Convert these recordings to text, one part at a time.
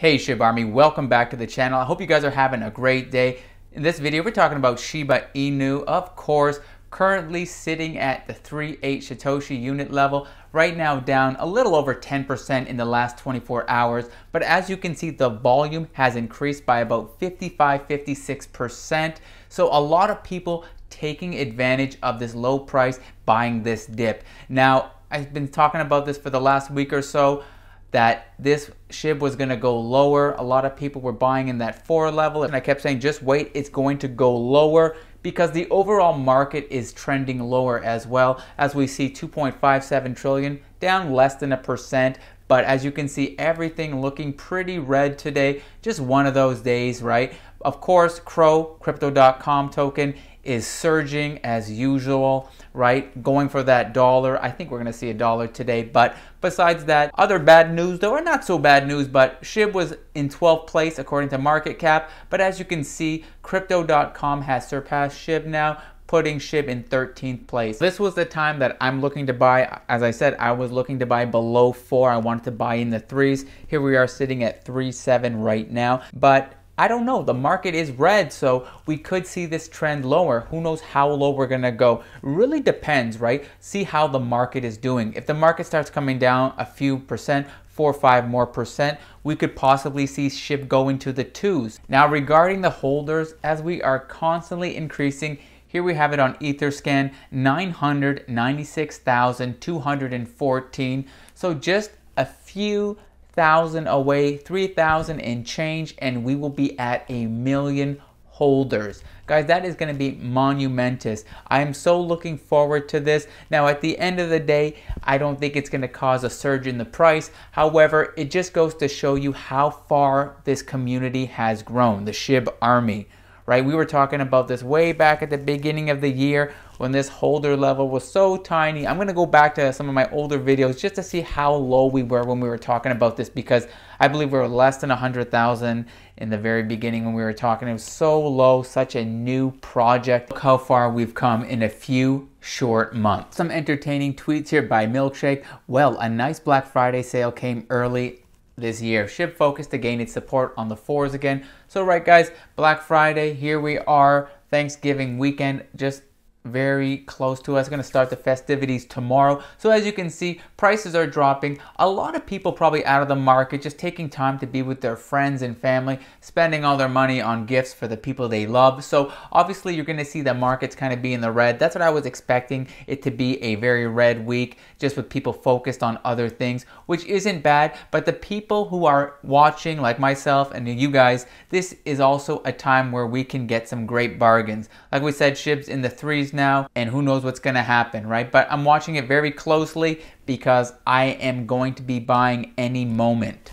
Hey Shiba Army, welcome back to the channel. I hope you guys are having a great day. In this video, we're talking about Shiba Inu, of course, currently sitting at the 3.8 Satoshi unit level, right now down a little over 10% in the last 24 hours. But as you can see, the volume has increased by about 55, 56%. So a lot of people taking advantage of this low price, buying this dip. Now, I've been talking about this for the last week or so that this SHIB was gonna go lower. A lot of people were buying in that four level, and I kept saying, just wait, it's going to go lower because the overall market is trending lower as well as we see 2.57 trillion down less than a percent but as you can see, everything looking pretty red today. Just one of those days, right? Of course, Crow, Crypto.com token, is surging as usual, right? Going for that dollar. I think we're gonna see a dollar today. But besides that, other bad news, though, or not so bad news, but SHIB was in 12th place according to market cap. But as you can see, crypto.com has surpassed SHIB now putting SHIB in 13th place. This was the time that I'm looking to buy. As I said, I was looking to buy below four. I wanted to buy in the threes. Here we are sitting at 3.7 right now. But I don't know. The market is red, so we could see this trend lower. Who knows how low we're going to go? Really depends, right? See how the market is doing. If the market starts coming down a few percent, four or five more percent, we could possibly see SHIB go into the twos. Now, regarding the holders, as we are constantly increasing here we have it on Etherscan, 996,214. So just a few thousand away, 3,000 and change, and we will be at a million holders. Guys, that is going to be monumentous. I am so looking forward to this. Now, at the end of the day, I don't think it's going to cause a surge in the price. However, it just goes to show you how far this community has grown, the SHIB army right? We were talking about this way back at the beginning of the year when this holder level was so tiny. I'm gonna go back to some of my older videos just to see how low we were when we were talking about this because I believe we were less than 100,000 in the very beginning when we were talking. It was so low, such a new project. Look how far we've come in a few short months. Some entertaining tweets here by Milkshake. Well, a nice Black Friday sale came early this year. Ship focus to gain its support on the fours again. So right guys, Black Friday, here we are. Thanksgiving weekend just very close to us. going to start the festivities tomorrow. So as you can see, prices are dropping. A lot of people probably out of the market, just taking time to be with their friends and family, spending all their money on gifts for the people they love. So obviously you're going to see the markets kind of be in the red. That's what I was expecting it to be a very red week, just with people focused on other things, which isn't bad. But the people who are watching, like myself and you guys, this is also a time where we can get some great bargains. Like we said, ships in the threes series now, and who knows what's gonna happen, right? But I'm watching it very closely because I am going to be buying any moment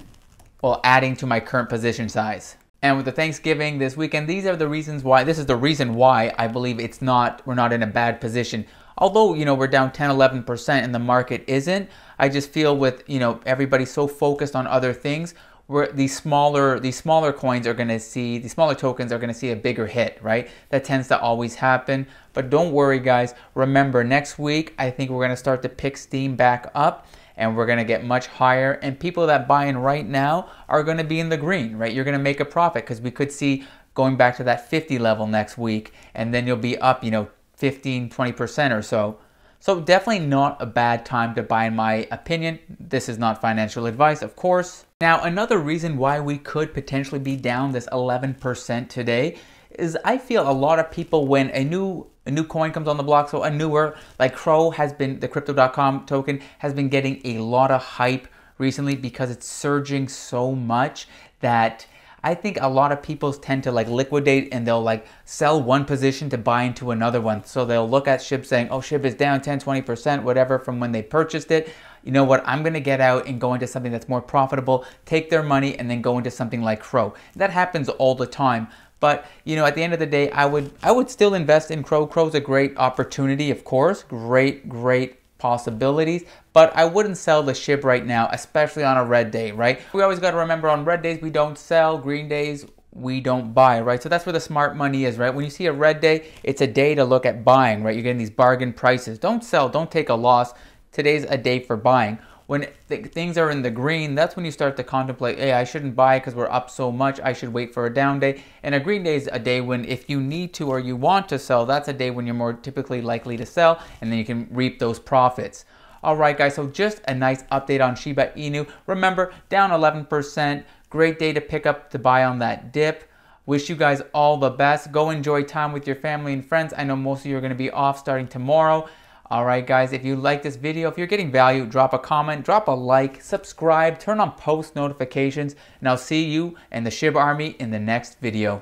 while adding to my current position size. And with the Thanksgiving this weekend, these are the reasons why, this is the reason why I believe it's not, we're not in a bad position although you know we're down 10 11% and the market isn't i just feel with you know everybody so focused on other things where these smaller these smaller coins are going to see the smaller tokens are going to see a bigger hit right that tends to always happen but don't worry guys remember next week i think we're going to start to pick steam back up and we're going to get much higher and people that buy in right now are going to be in the green right you're going to make a profit because we could see going back to that 50 level next week and then you'll be up you know 15 20% or so so definitely not a bad time to buy in my opinion this is not financial advice of course now, another reason why we could potentially be down this 11% today is I feel a lot of people when a new a new coin comes on the block, so a newer like Crow has been the crypto.com token has been getting a lot of hype recently because it's surging so much that I think a lot of people tend to like liquidate and they'll like sell one position to buy into another one. So they'll look at SHIB saying, oh, SHIB is down 10, 20%, whatever from when they purchased it. You know what? I'm going to get out and go into something that's more profitable, take their money and then go into something like Crow. That happens all the time. But you know, at the end of the day, I would I would still invest in Crow. Crow's a great opportunity, of course, great great possibilities, but I wouldn't sell the ship right now, especially on a red day, right? We always got to remember on red days, we don't sell, green days, we don't buy, right? So that's where the smart money is, right? When you see a red day, it's a day to look at buying, right? You're getting these bargain prices. Don't sell, don't take a loss. Today's a day for buying when th- things are in the green, that's when you start to contemplate, hey, I shouldn't buy because we're up so much. I should wait for a down day. And a green day is a day when, if you need to or you want to sell, that's a day when you're more typically likely to sell, and then you can reap those profits. All right, guys, so just a nice update on Shiba Inu. Remember, down 11%. Great day to pick up to buy on that dip. Wish you guys all the best. Go enjoy time with your family and friends. I know most of you are going to be off starting tomorrow. Alright guys, if you like this video, if you're getting value, drop a comment, drop a like, subscribe, turn on post notifications, and I'll see you and the SHIB Army in the next video.